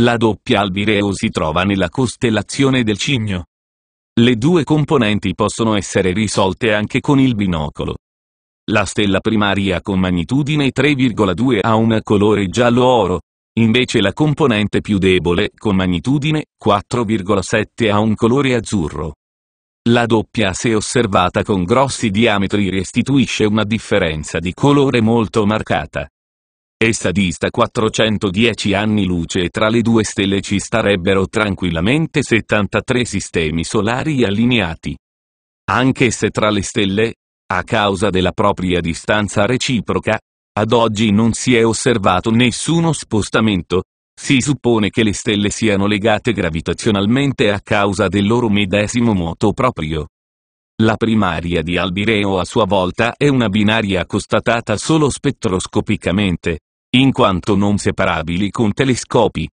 La doppia Albireo si trova nella costellazione del Cigno. Le due componenti possono essere risolte anche con il binocolo. La stella primaria con magnitudine 3,2 ha un colore giallo-oro, invece la componente più debole con magnitudine 4,7 ha un colore azzurro. La doppia se osservata con grossi diametri restituisce una differenza di colore molto marcata. Essa dista 410 anni luce e tra le due stelle ci starebbero tranquillamente 73 sistemi solari allineati. Anche se tra le stelle, a causa della propria distanza reciproca, ad oggi non si è osservato nessuno spostamento, si suppone che le stelle siano legate gravitazionalmente a causa del loro medesimo moto proprio. La primaria di Albireo a sua volta è una binaria constatata solo spettroscopicamente, in quanto non separabili con telescopi,